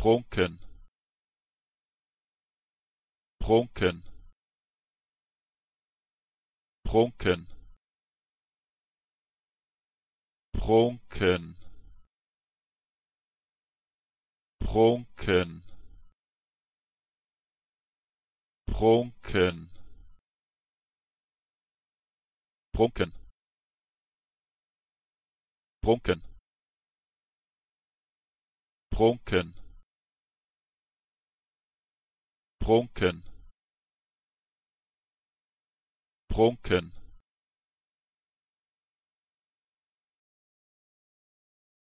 prunken prunken prunken prunken prunken prunken prunken prunken prunken prunken prunken